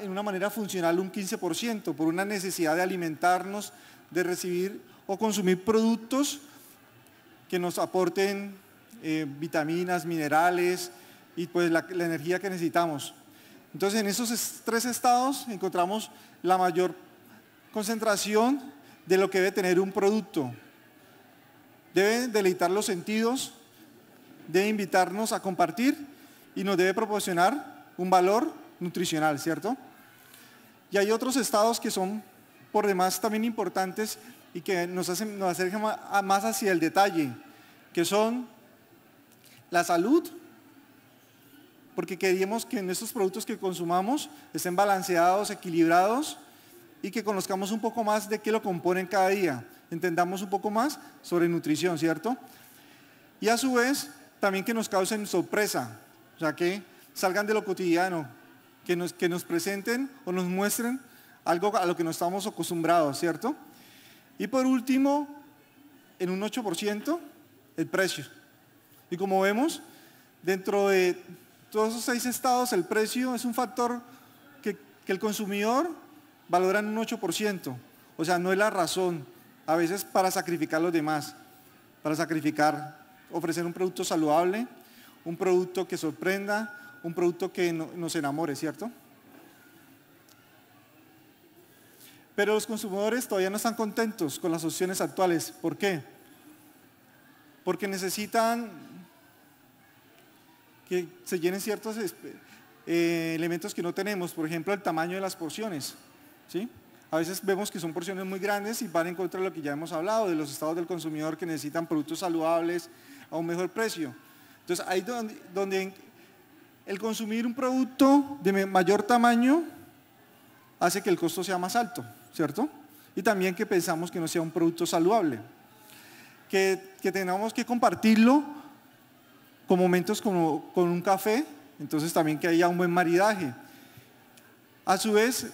en una manera funcional un 15% por una necesidad de alimentarnos, de recibir o consumir productos que nos aporten eh, vitaminas, minerales y pues la, energía que necesitamos. Entonces en esos tres estados encontramos la mayor concentración de lo que debe tener un producto. Debe deleitar los sentidos, debe invitarnos a compartir y nos debe proporcionar un valor nutricional, ¿cierto? Y hay otros estados que son por demás también importantes y que nos, hacen, nos acercan más hacia el detalle, que son la salud, porque queríamos que en estos productos que consumamos estén balanceados, equilibrados y que conozcamos un poco más de qué lo componen cada día, entendamos un poco más sobre nutrición, ¿cierto? Y a su vez, también que nos causen sorpresa, o sea, que salgan de lo cotidiano, que nos, presenten o nos muestren algo a lo que no estamos acostumbrados, ¿cierto? Y por último, en un 8%, el precio. Y como vemos, dentro de todos esos seis estados, el precio es un factor que, que el consumidor valora en un 8%. O sea, no es la razón, a veces para sacrificar a los demás, para sacrificar, ofrecer un producto saludable, un producto que sorprenda, un producto que nos enamore, ¿cierto? Pero los consumidores todavía no están contentos con las opciones actuales. ¿Por qué? Porque necesitan que se llenen ciertos eh, elementos que no tenemos, por ejemplo, el tamaño de las porciones. ¿sí? A veces vemos que son porciones muy grandes y van en contra de lo que ya hemos hablado, de los estados del consumidor que necesitan productos saludables a un mejor precio. Entonces, ahí donde el consumir un producto de mayor tamaño hace que el costo sea más alto, ¿cierto? Y también que pensamos que no sea un producto saludable. Que, tengamos que compartirlo con momentos como, con un café, entonces también que haya un buen maridaje. A su vez,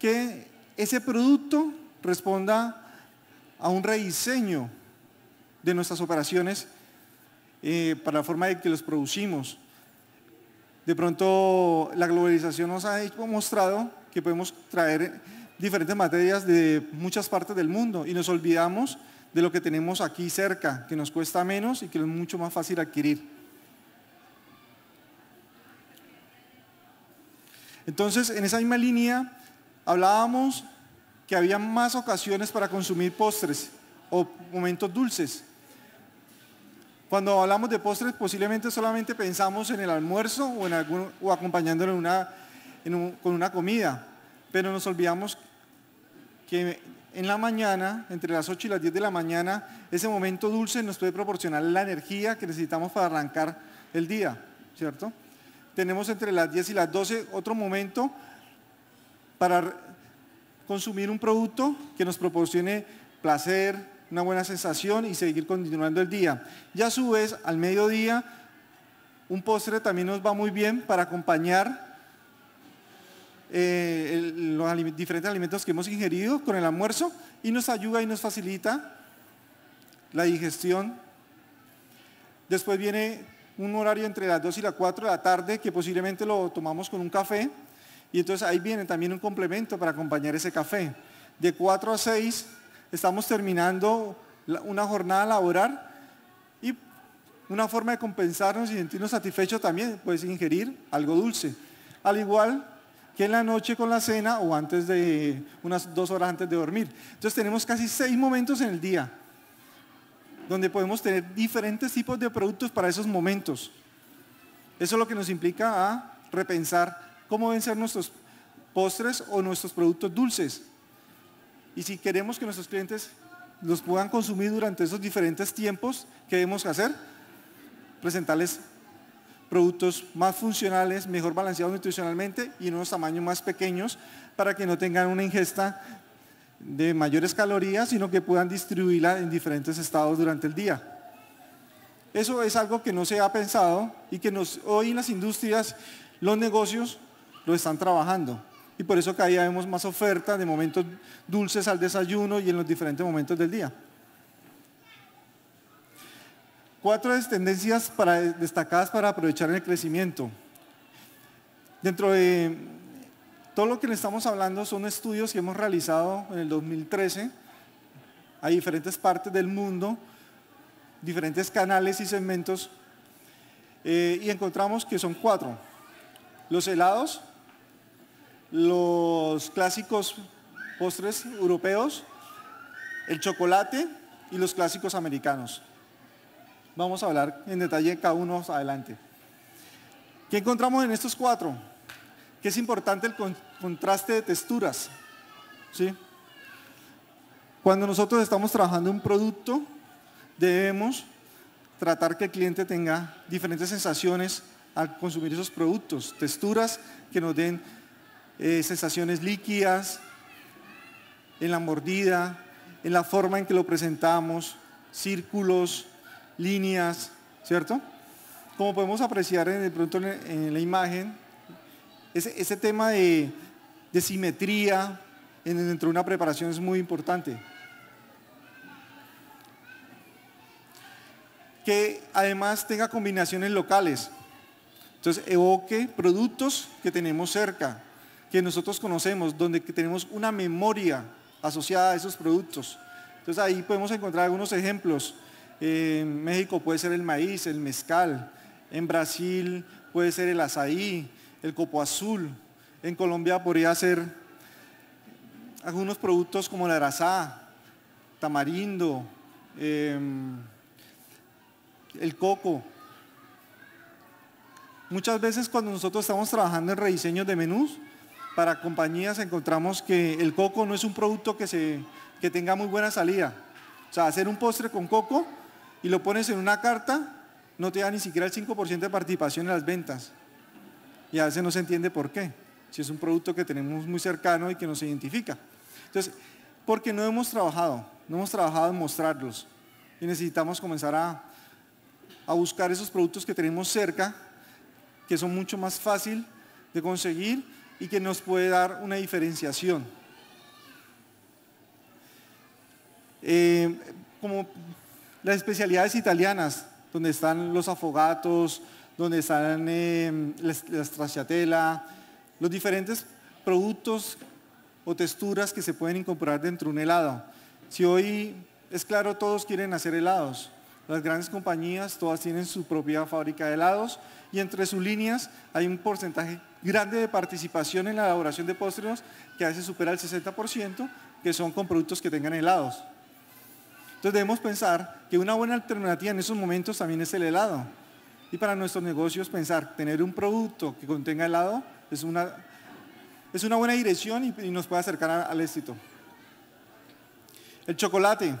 que ese producto responda a un rediseño de nuestras operaciones eh, para la forma de que los producimos. De pronto la globalización nos ha mostrado que podemos traer diferentes materias de muchas partes del mundo y nos olvidamos de lo que tenemos aquí cerca, que nos cuesta menos y que es mucho más fácil adquirir. Entonces, en esa misma línea, hablábamos que había más ocasiones para consumir postres o momentos dulces, cuando hablamos de postres, posiblemente solamente pensamos en el almuerzo o, en algún, acompañándolo en una, con una comida, pero nos olvidamos que en la mañana, entre las 8 y las 10 de la mañana, ese momento dulce nos puede proporcionar la energía que necesitamos para arrancar el día, ¿cierto? Tenemos entre las 10 y las 12 otro momento para consumir un producto que nos proporcione placer, una buena sensación y seguir continuando el día. Y a su vez, al mediodía, un postre también nos va muy bien para acompañar eh, los diferentes alimentos que hemos ingerido con el almuerzo y nos ayuda y nos facilita la digestión. Después viene un horario entre las 2 y las 4 de la tarde que posiblemente lo tomamos con un café y entonces ahí viene también un complemento para acompañar ese café. De 4 a 6 estamos terminando una jornada laboral y una forma de compensarnos y sentirnos satisfechos también, ser pues ingerir algo dulce. Al igual que en la noche con la cena o antes de unas dos horas antes de dormir. Entonces tenemos casi seis momentos en el día donde podemos tener diferentes tipos de productos para esos momentos. Eso es lo que nos implica a repensar cómo deben ser nuestros postres o nuestros productos dulces. Y si queremos que nuestros clientes los puedan consumir durante esos diferentes tiempos, ¿qué debemos hacer? Presentarles productos más funcionales, mejor balanceados nutricionalmente y en unos tamaños más pequeños para que no tengan una ingesta de mayores calorías, sino que puedan distribuirla en diferentes estados durante el día. Eso es algo que no se ha pensado y que hoy en las industrias, los negocios lo están trabajando y por eso cada día vemos más oferta de momentos dulces al desayuno y en los diferentes momentos del día. Cuatro tendencias para, destacadas para aprovechar el crecimiento. Dentro de todo lo que le estamos hablando son estudios que hemos realizado en el 2013 Hay diferentes partes del mundo, diferentes canales y segmentos, eh, y encontramos que son cuatro. Los helados, los clásicos postres europeos, el chocolate y los clásicos americanos. Vamos a hablar en detalle cada uno adelante. ¿Qué encontramos en estos cuatro? Que es importante el contraste de texturas. ¿sí? Cuando nosotros estamos trabajando un producto, debemos tratar que el cliente tenga diferentes sensaciones al consumir esos productos, texturas que nos den eh, sensaciones líquidas, en la mordida, en la forma en que lo presentamos, círculos, líneas, ¿cierto? Como podemos apreciar en, el producto en la imagen, ese, tema de, simetría dentro de una preparación es muy importante. Que además tenga combinaciones locales. Entonces, evoque productos que tenemos cerca, que nosotros conocemos, donde tenemos una memoria asociada a esos productos. Entonces ahí podemos encontrar algunos ejemplos. Eh, en México puede ser el maíz, el mezcal. En Brasil puede ser el azaí, el copo azul. En Colombia podría ser algunos productos como la arazá, tamarindo, em, el coco. Muchas veces cuando nosotros estamos trabajando en rediseños de menús, para compañías encontramos que el coco no es un producto que, se, tenga muy buena salida. O sea, hacer un postre con coco y lo pones en una carta no te da ni siquiera el 5% de participación en las ventas. Y a veces no se entiende por qué, si es un producto que tenemos muy cercano y que nos identifica. Entonces, porque no hemos trabajado, no hemos trabajado en mostrarlos. Y necesitamos comenzar a, a buscar esos productos que tenemos cerca, que son mucho más fácil de conseguir y que nos puede dar una diferenciación. Eh, como las especialidades italianas, donde están los afogatos, donde están eh, las, los diferentes productos o texturas que se pueden incorporar dentro de un helado. Si hoy es claro, todos quieren hacer helados. Las grandes compañías, todas tienen su propia fábrica de helados y entre sus líneas hay un porcentaje grande de participación en la elaboración de postres que a veces supera el 60%, que son con productos que tengan helados. Entonces debemos pensar que una buena alternativa en esos momentos también es el helado. Y para nuestros negocios pensar, tener un producto que contenga helado es una, es una buena dirección y, nos puede acercar al éxito. El chocolate.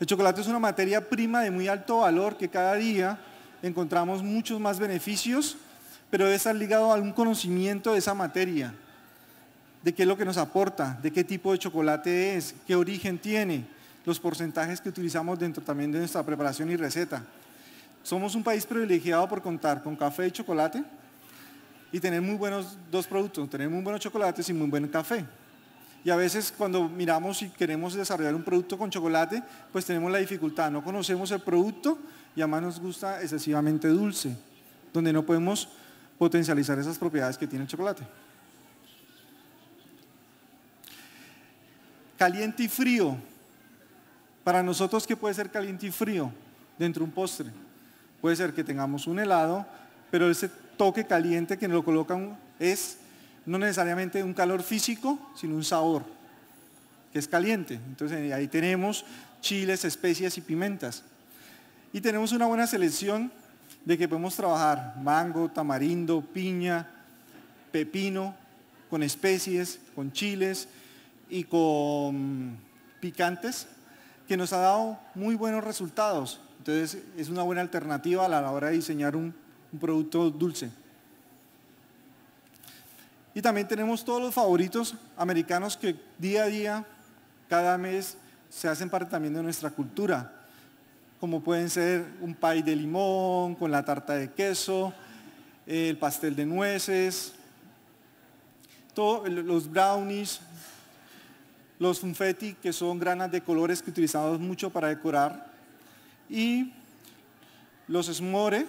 El chocolate es una materia prima de muy alto valor que cada día encontramos muchos más beneficios pero debe estar ligado a un conocimiento de esa materia, de qué es lo que nos aporta, de qué tipo de chocolate es, qué origen tiene, los porcentajes que utilizamos dentro también de nuestra preparación y receta. Somos un país privilegiado por contar con café y chocolate y tener muy buenos dos productos, tener muy buenos chocolates y muy buen café. Y a veces cuando miramos y queremos desarrollar un producto con chocolate, pues tenemos la dificultad, no conocemos el producto y además nos gusta excesivamente dulce, donde no podemos potencializar esas propiedades que tiene el chocolate. Caliente y frío. Para nosotros, que puede ser caliente y frío dentro de un postre? Puede ser que tengamos un helado, pero ese toque caliente que nos lo colocan es no necesariamente un calor físico, sino un sabor, que es caliente. Entonces ahí tenemos chiles, especias y pimentas. Y tenemos una buena selección de que podemos trabajar mango, tamarindo, piña, pepino, con especies, con chiles y con picantes, que nos ha dado muy buenos resultados. Entonces es una buena alternativa a la hora de diseñar un, un producto dulce. Y también tenemos todos los favoritos americanos que día a día, cada mes, se hacen parte también de nuestra cultura como pueden ser un pie de limón, con la tarta de queso, el pastel de nueces, los brownies, los funfetti, que son granas de colores que utilizamos mucho para decorar, y los smore,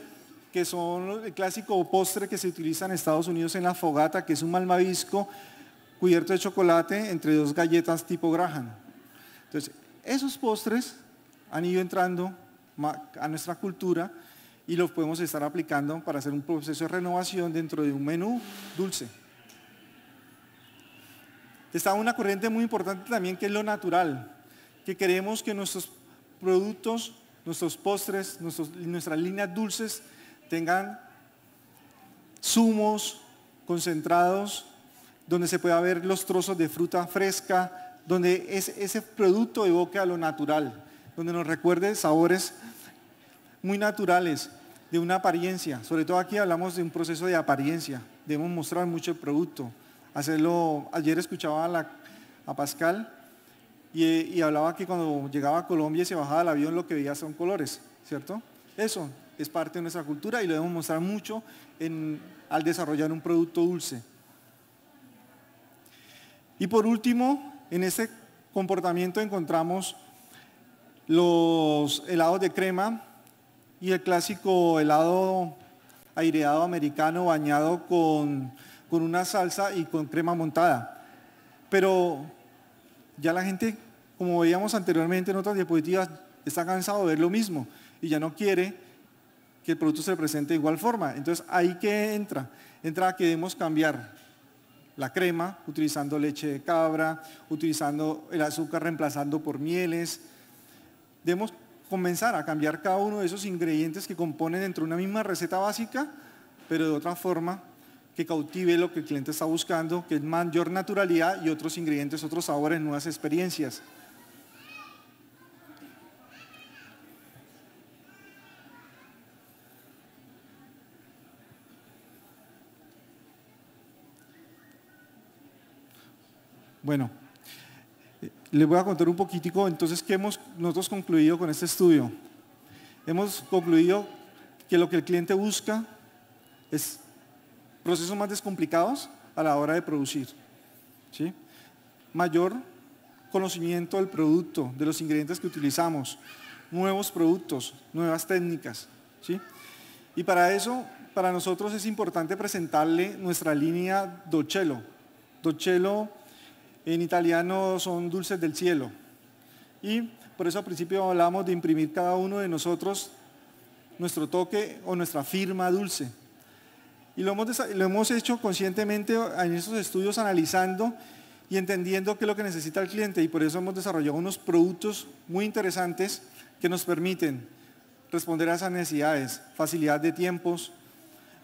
que son el clásico postre que se utiliza en Estados Unidos en la fogata, que es un malmavisco cubierto de chocolate entre dos galletas tipo Graham. Entonces, esos postres han ido entrando a nuestra cultura y lo podemos estar aplicando para hacer un proceso de renovación dentro de un menú dulce. Está una corriente muy importante también que es lo natural, que queremos que nuestros productos, nuestros postres, nuestras líneas dulces tengan zumos concentrados, donde se pueda ver los trozos de fruta fresca, donde ese producto evoque a lo natural, donde nos recuerde sabores muy naturales, de una apariencia. Sobre todo aquí hablamos de un proceso de apariencia. Debemos mostrar mucho el producto. Hacerlo, ayer escuchaba a, Pascal y, hablaba que cuando llegaba a Colombia y se bajaba del avión lo que veía son colores, ¿cierto? Eso es parte de nuestra cultura y lo debemos mostrar mucho al desarrollar un producto dulce. Y por último, en este comportamiento encontramos los helados de crema, y el clásico helado aireado americano bañado con, una salsa y con crema montada. Pero ya la gente, como veíamos anteriormente en otras diapositivas, está cansado de ver lo mismo y ya no quiere que el producto se presente de igual forma. Entonces, ahí que entra, entra que debemos cambiar la crema, utilizando leche de cabra, utilizando el azúcar reemplazando por mieles comenzar a cambiar cada uno de esos ingredientes que componen dentro de una misma receta básica, pero de otra forma que cautive lo que el cliente está buscando, que es mayor naturalidad y otros ingredientes, otros sabores, nuevas experiencias. Bueno, les voy a contar un poquitico entonces qué hemos nosotros concluido con este estudio. Hemos concluido que lo que el cliente busca es procesos más descomplicados a la hora de producir. ¿sí? Mayor conocimiento del producto, de los ingredientes que utilizamos, nuevos productos, nuevas técnicas. ¿sí? Y para eso, para nosotros es importante presentarle nuestra línea dochelo Dochello en italiano son dulces del cielo. Y por eso al principio hablamos de imprimir cada uno de nosotros nuestro toque o nuestra firma dulce. Y lo hemos, lo hemos hecho conscientemente en estos estudios analizando y entendiendo qué es lo que necesita el cliente. Y por eso hemos desarrollado unos productos muy interesantes que nos permiten responder a esas necesidades, facilidad de tiempos,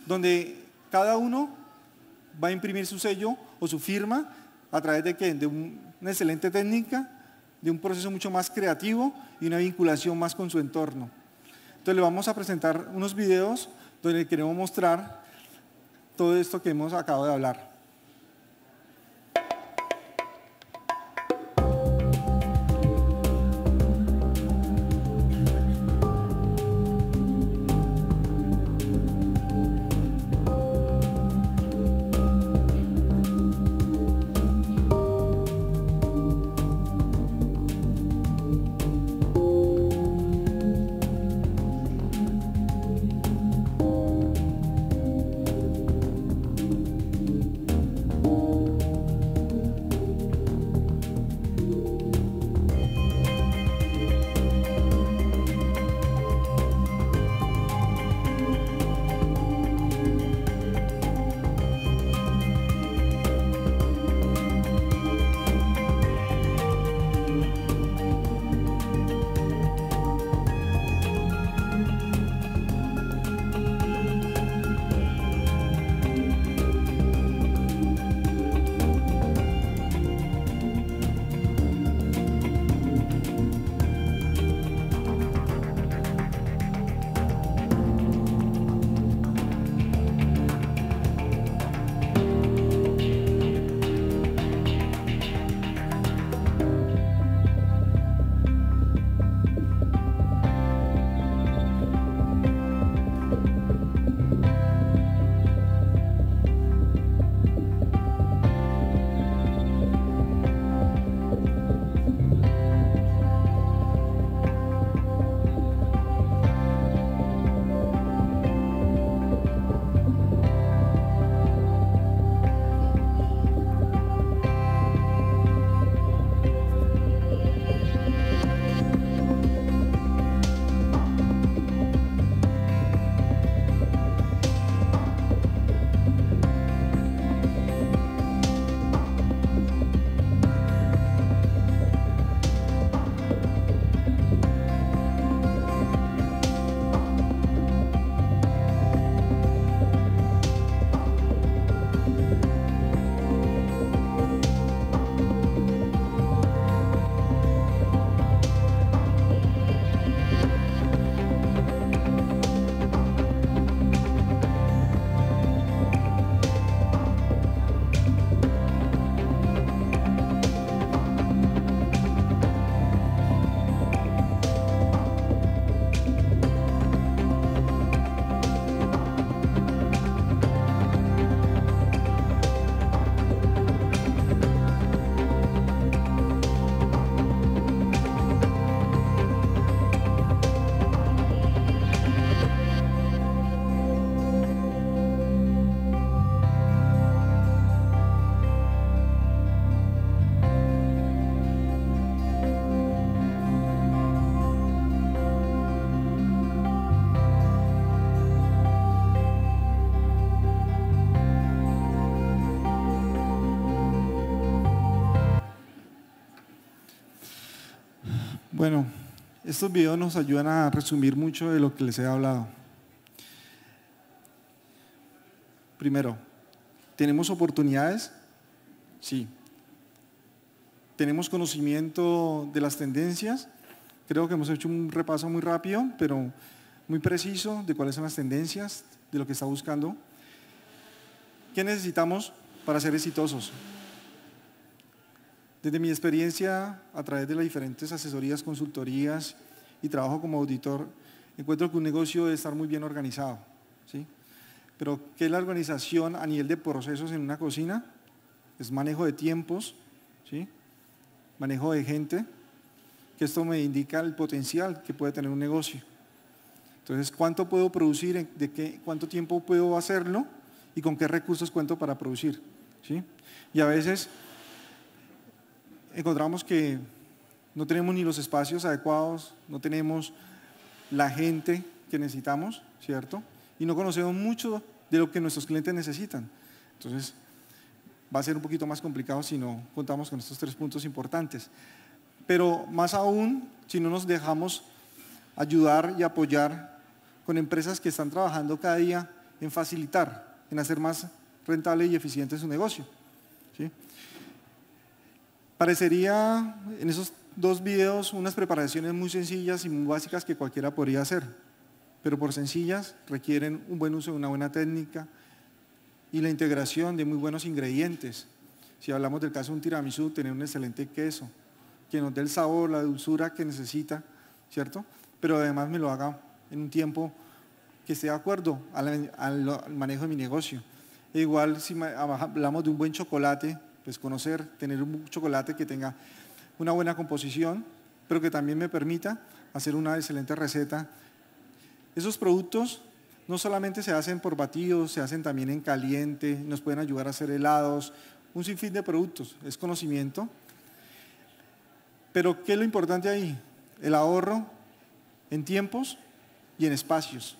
donde cada uno va a imprimir su sello o su firma ¿A través de qué? De una excelente técnica, de un proceso mucho más creativo y una vinculación más con su entorno. Entonces le vamos a presentar unos videos donde queremos mostrar todo esto que hemos acabado de hablar. Bueno, estos videos nos ayudan a resumir mucho de lo que les he hablado. Primero, ¿tenemos oportunidades? Sí. ¿Tenemos conocimiento de las tendencias? Creo que hemos hecho un repaso muy rápido, pero muy preciso de cuáles son las tendencias, de lo que está buscando. ¿Qué necesitamos para ser exitosos? Desde mi experiencia a través de las diferentes asesorías, consultorías y trabajo como auditor, encuentro que un negocio debe estar muy bien organizado. ¿sí? Pero ¿qué es la organización a nivel de procesos en una cocina? Es manejo de tiempos, manejo de gente, que esto me indica el potencial que puede tener un negocio. Entonces, ¿cuánto puedo producir? ¿De qué, ¿Cuánto tiempo puedo hacerlo? ¿Y con qué recursos cuento para producir? ¿sí? Y a veces encontramos que no tenemos ni los espacios adecuados, no tenemos la gente que necesitamos, ¿cierto? Y no conocemos mucho de lo que nuestros clientes necesitan. Entonces, va a ser un poquito más complicado si no contamos con estos tres puntos importantes. Pero más aún, si no nos dejamos ayudar y apoyar con empresas que están trabajando cada día en facilitar, en hacer más rentable y eficiente su negocio. ¿sí? Parecería en esos dos videos unas preparaciones muy sencillas y muy básicas que cualquiera podría hacer, pero por sencillas requieren un buen uso de una buena técnica y la integración de muy buenos ingredientes. Si hablamos del caso de un tiramisú, tener un excelente queso que nos dé el sabor, la dulzura que necesita, ¿cierto? Pero además me lo haga en un tiempo que esté de acuerdo al, manejo de mi negocio. E igual si hablamos de un buen chocolate, es conocer, tener un chocolate que tenga una buena composición, pero que también me permita hacer una excelente receta. Esos productos no solamente se hacen por batidos, se hacen también en caliente, nos pueden ayudar a hacer helados, un sinfín de productos, es conocimiento. Pero ¿qué es lo importante ahí? El ahorro en tiempos y en espacios,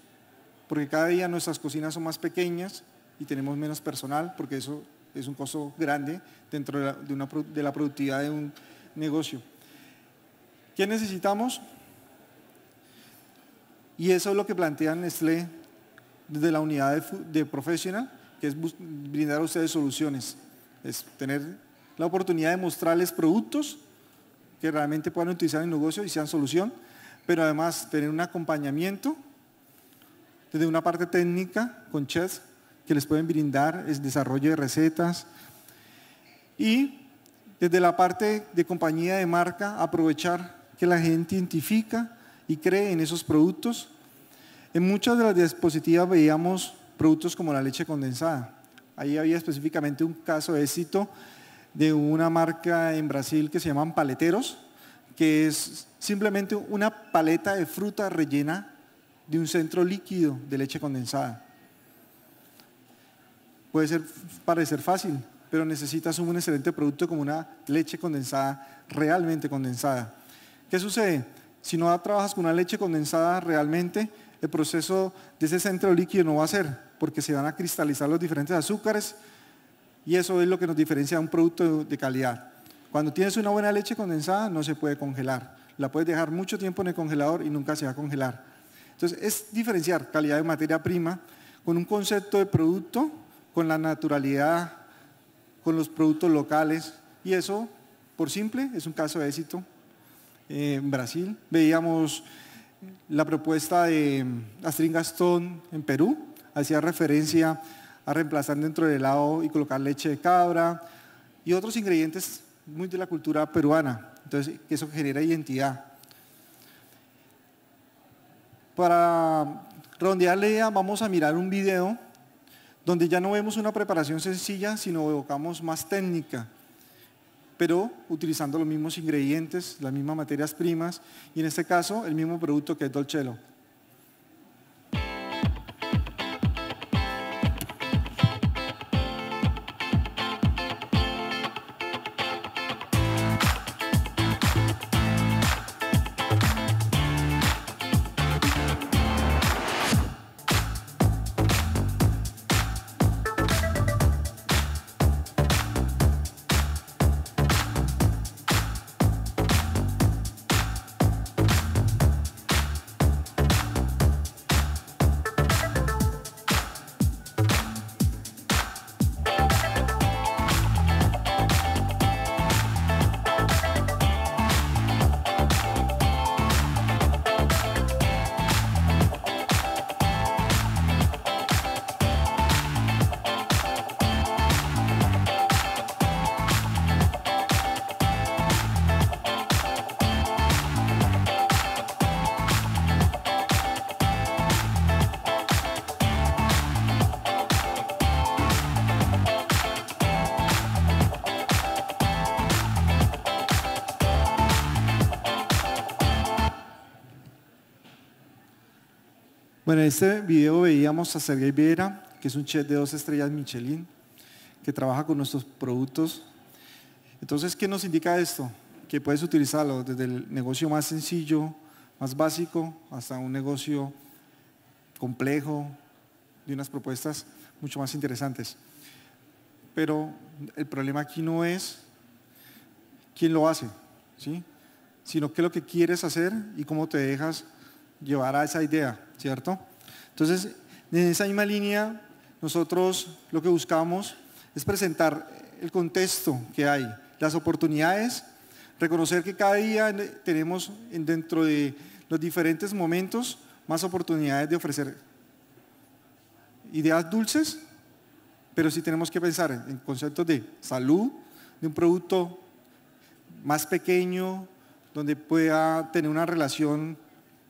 porque cada día nuestras cocinas son más pequeñas y tenemos menos personal, porque eso es un costo grande dentro de la, una, productividad de un negocio. ¿Qué necesitamos? Y eso es lo que plantean Nestlé desde la unidad de, profesional, que es brindar a ustedes soluciones, es tener la oportunidad de mostrarles productos que realmente puedan utilizar en el negocio y sean solución, pero además tener un acompañamiento desde una parte técnica con chefs que les pueden brindar, es desarrollo de recetas. Y desde la parte de compañía de marca, aprovechar que la gente identifica y cree en esos productos. En muchas de las diapositivas veíamos productos como la leche condensada. Ahí había específicamente un caso de éxito de una marca en Brasil que se llaman paleteros, que es simplemente una paleta de fruta rellena de un centro líquido de leche condensada. Puede ser, parecer fácil, pero necesitas un excelente producto como una leche condensada, realmente condensada. ¿Qué sucede? Si no trabajas con una leche condensada realmente, el proceso de ese centro líquido no va a ser, porque se van a cristalizar los diferentes azúcares y eso es lo que nos diferencia de un producto de calidad. Cuando tienes una buena leche condensada no se puede congelar, la puedes dejar mucho tiempo en el congelador y nunca se va a congelar. Entonces es diferenciar calidad de materia prima con un concepto de producto con la naturalidad, con los productos locales. Y eso, por simple, es un caso de éxito. Eh, en Brasil veíamos la propuesta de mm, Astrid Gastón en Perú, hacía referencia a reemplazar dentro del helado y colocar leche de cabra y otros ingredientes muy de la cultura peruana. Entonces, eso genera identidad. Para redondear la idea, vamos a mirar un video donde ya no vemos una preparación sencilla, sino evocamos más técnica, pero utilizando los mismos ingredientes, las mismas materias primas y en este caso el mismo producto que es Dolcelo. Bueno, en este video veíamos a Sergey Viera, que es un chef de dos estrellas Michelin, que trabaja con nuestros productos. Entonces, ¿qué nos indica esto? Que puedes utilizarlo desde el negocio más sencillo, más básico, hasta un negocio complejo, de unas propuestas mucho más interesantes. Pero el problema aquí no es quién lo hace, ¿sí? sino qué es lo que quieres hacer y cómo te dejas llevar a esa idea, ¿cierto? Entonces, en esa misma línea, nosotros lo que buscamos es presentar el contexto que hay, las oportunidades, reconocer que cada día tenemos dentro de los diferentes momentos más oportunidades de ofrecer ideas dulces, pero sí tenemos que pensar en conceptos de salud, de un producto más pequeño, donde pueda tener una relación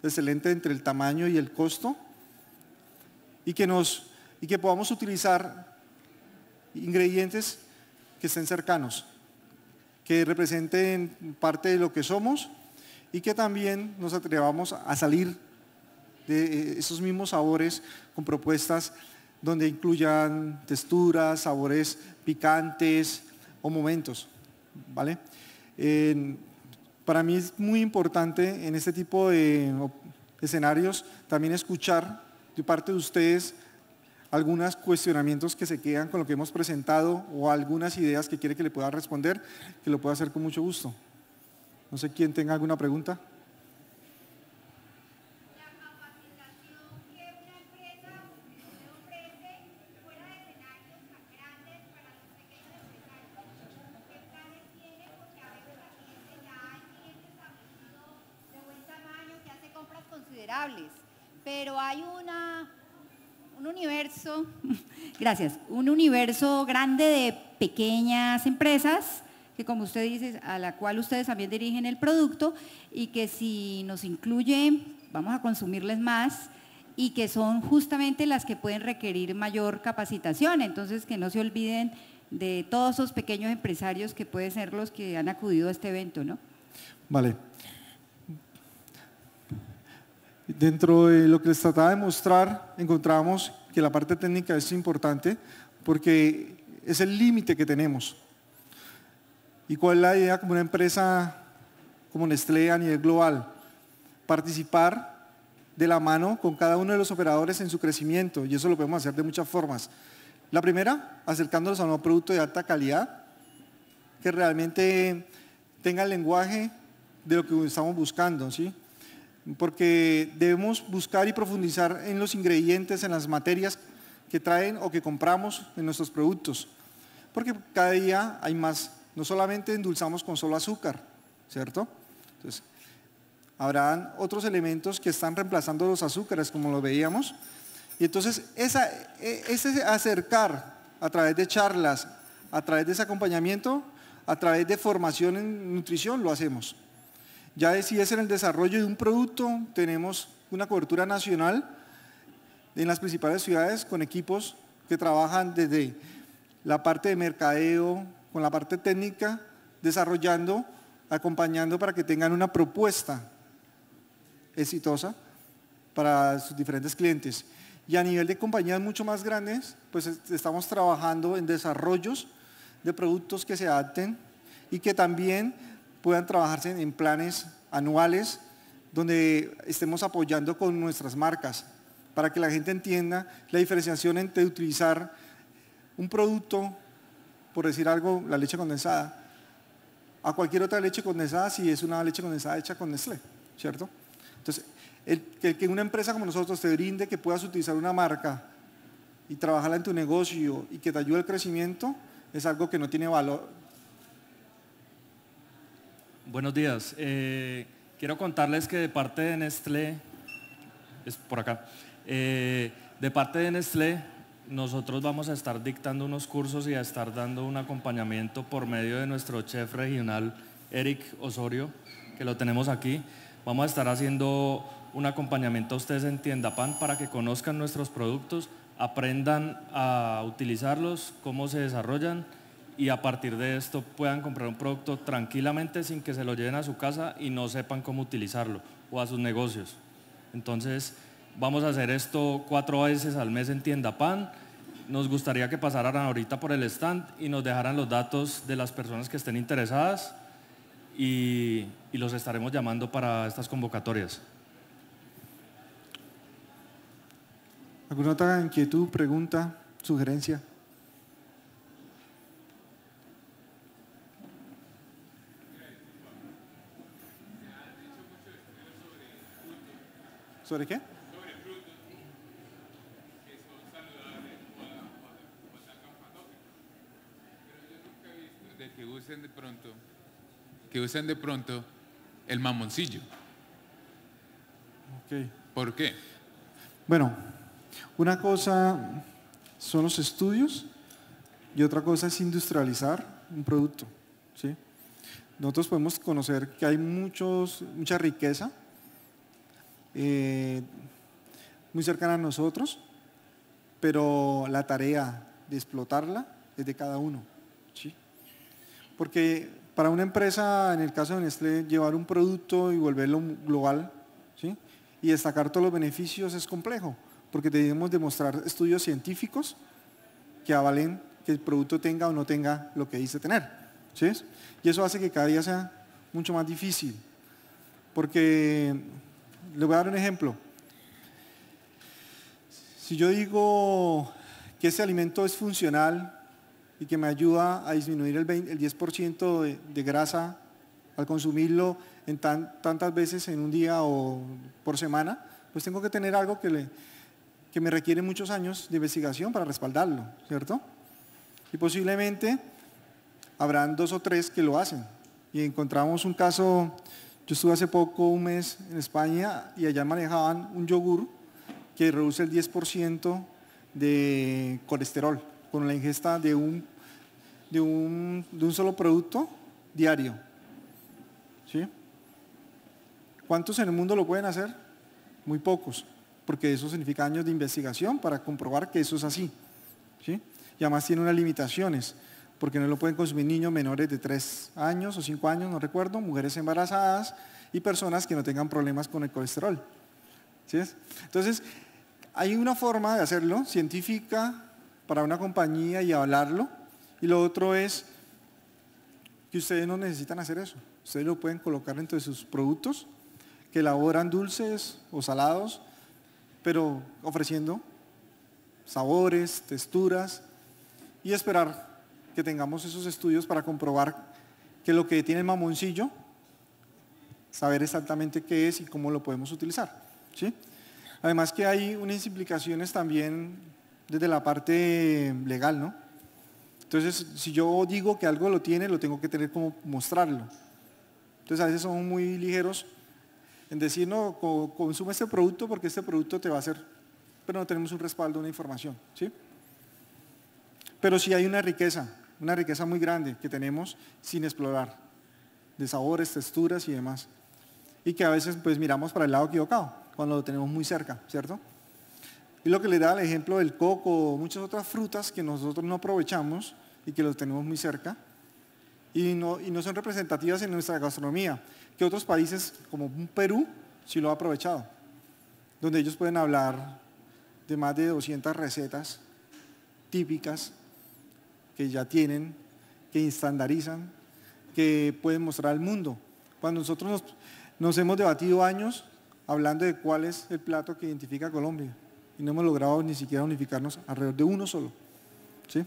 excelente entre el tamaño y el costo y que, nos, y que podamos utilizar ingredientes que estén cercanos, que representen parte de lo que somos y que también nos atrevamos a salir de eh, esos mismos sabores con propuestas donde incluyan texturas, sabores picantes o momentos. ¿vale? Para mí es muy importante en este tipo de escenarios también escuchar de parte de ustedes algunos cuestionamientos que se quedan con lo que hemos presentado o algunas ideas que quiere que le pueda responder, que lo pueda hacer con mucho gusto. No sé quién tenga alguna pregunta. Gracias. Un universo grande de pequeñas empresas que como usted dice, a la cual ustedes también dirigen el producto y que si nos incluyen, vamos a consumirles más y que son justamente las que pueden requerir mayor capacitación. Entonces, que no se olviden de todos esos pequeños empresarios que pueden ser los que han acudido a este evento, ¿no? Vale. Dentro de lo que les trataba de mostrar, encontramos la parte técnica es importante porque es el límite que tenemos. ¿Y cuál es la idea como una empresa como Nestlé a nivel global? Participar de la mano con cada uno de los operadores en su crecimiento y eso lo podemos hacer de muchas formas. La primera, acercándonos a un producto de alta calidad que realmente tenga el lenguaje de lo que estamos buscando, ¿sí? porque debemos buscar y profundizar en los ingredientes, en las materias que traen o que compramos en nuestros productos, porque cada día hay más. No solamente endulzamos con solo azúcar, ¿cierto? Entonces, habrán otros elementos que están reemplazando los azúcares, como lo veíamos. Y entonces, e, ese acercar a través de charlas, a través de ese acompañamiento, a través de formación en nutrición, lo hacemos. Ya si es en el desarrollo de un producto, tenemos una cobertura nacional en las principales ciudades con equipos que trabajan desde la parte de mercadeo, con la parte técnica, desarrollando, acompañando para que tengan una propuesta exitosa para sus diferentes clientes. Y a nivel de compañías mucho más grandes, pues estamos trabajando en desarrollos de productos que se adapten y que también puedan trabajarse en planes anuales donde estemos apoyando con nuestras marcas para que la gente entienda la diferenciación entre utilizar un producto, por decir algo, la leche condensada, a cualquier otra leche condensada si es una leche condensada hecha con Nestlé, ¿cierto? Entonces, el, que una empresa como nosotros te brinde que puedas utilizar una marca y trabajarla en tu negocio y que te ayude al crecimiento es algo que no tiene valor, Buenos días. Eh, quiero contarles que de parte de Nestlé, es por acá, eh, de parte de Nestlé, nosotros vamos a estar dictando unos cursos y a estar dando un acompañamiento por medio de nuestro chef regional, Eric Osorio, que lo tenemos aquí. Vamos a estar haciendo un acompañamiento a ustedes en Tienda Pan para que conozcan nuestros productos, aprendan a utilizarlos, cómo se desarrollan y a partir de esto puedan comprar un producto tranquilamente sin que se lo lleven a su casa y no sepan cómo utilizarlo o a sus negocios. Entonces, vamos a hacer esto cuatro veces al mes en Tienda Pan. Nos gustaría que pasaran ahorita por el stand y nos dejaran los datos de las personas que estén interesadas y, y los estaremos llamando para estas convocatorias. ¿Alguna otra inquietud, pregunta, sugerencia? ¿Sobre qué? Sobre frutos que son saludables o, Pero yo nunca he visto de que usen de pronto, que usen de pronto el mamoncillo. ¿Por qué? Bueno, una cosa son los estudios y otra cosa es industrializar un producto. ¿sí? Nosotros podemos conocer que hay muchos, mucha riqueza eh, muy cercana a nosotros, pero la tarea de explotarla es de cada uno. Porque para una empresa, en el caso de Nestlé, llevar un producto y volverlo global ¿sí? y destacar todos los beneficios es complejo, porque debemos demostrar estudios científicos que avalen que el producto tenga o no tenga lo que dice tener. Y eso hace que cada día sea mucho más difícil, porque le voy a dar un ejemplo. Si yo digo que ese alimento es funcional y que me ayuda a disminuir el, 10% de, grasa al consumirlo en tantas veces en un día o por semana, pues tengo que tener algo que, que me requiere muchos años de investigación para respaldarlo, ¿cierto? Y posiblemente habrán dos o tres que lo hacen. Y encontramos un caso yo estuve hace poco un mes en España y allá manejaban un yogur que reduce el 10% de colesterol con la ingesta de un, de un, solo producto diario. ¿Sí? ¿Cuántos en el mundo lo pueden hacer? Muy pocos, porque eso significa años de investigación para comprobar que eso es así. ¿Sí? Y además tiene unas limitaciones porque no lo pueden consumir niños menores de 3 años o 5 años, no recuerdo, mujeres embarazadas y personas que no tengan problemas con el colesterol. Entonces, hay una forma de hacerlo, científica, para una compañía y hablarlo, y lo otro es que ustedes no necesitan hacer eso, ustedes lo pueden colocar dentro de sus productos que elaboran dulces o salados, pero ofreciendo sabores, texturas y esperar que tengamos esos estudios para comprobar que lo que tiene el mamoncillo, saber exactamente qué es y cómo lo podemos utilizar. ¿sí? Además que hay unas implicaciones también desde la parte legal, ¿no? Entonces, si yo digo que algo lo tiene, lo tengo que tener como mostrarlo. Entonces, a veces son muy ligeros en decir, no, consume este producto porque este producto te va a hacer, pero no tenemos un respaldo, una información, ¿sí? Pero sí hay una riqueza, una riqueza muy grande que tenemos sin explorar, de sabores, texturas y demás. Y que a veces pues miramos para el lado equivocado, cuando lo tenemos muy cerca, ¿cierto? Y lo que le da el ejemplo del coco, muchas otras frutas que nosotros no aprovechamos y que los tenemos muy cerca, y no, y no son representativas en nuestra gastronomía, que otros países como Perú sí lo ha aprovechado, donde ellos pueden hablar de más de 200 recetas típicas que ya tienen, que estandarizan, que pueden mostrar al mundo. Cuando nosotros nos, hemos debatido años hablando de cuál es el plato que identifica a Colombia y no hemos logrado ni siquiera unificarnos alrededor de uno solo. ¿sí?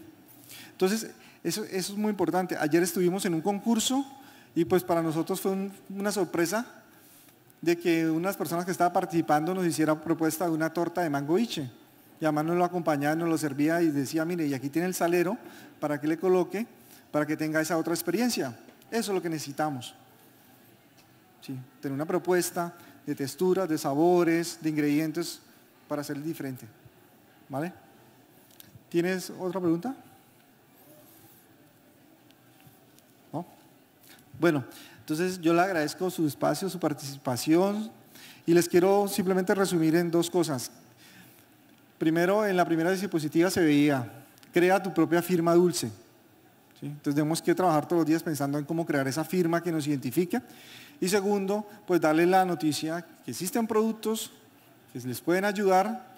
Entonces, eso, es muy importante. Ayer estuvimos en un concurso y pues para nosotros fue una sorpresa de que unas personas que estaban participando nos hiciera propuesta de una torta de mango y además nos lo acompañaba, nos lo servía y decía, mire, y aquí tiene el salero para que le coloque, para que tenga esa otra experiencia. Eso es lo que necesitamos. Sí, tener una propuesta de texturas, de sabores, de ingredientes para hacer diferente. ¿Vale? ¿Tienes otra pregunta? ¿No? Bueno, entonces yo le agradezco su espacio, su participación y les quiero simplemente resumir en dos cosas. Primero, en la primera diapositiva se veía, crea tu propia firma dulce. Entonces tenemos que trabajar todos los días pensando en cómo crear esa firma que nos identifique. Y segundo, pues darle la noticia que existen productos que les pueden ayudar,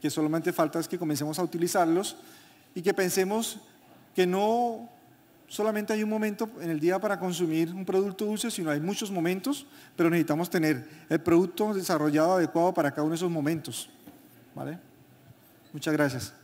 que solamente falta es que comencemos a utilizarlos y que pensemos que no solamente hay un momento en el día para consumir un producto dulce, sino hay muchos momentos, pero necesitamos tener el producto desarrollado adecuado para cada uno de esos momentos. ¿Vale? Muchas gracias.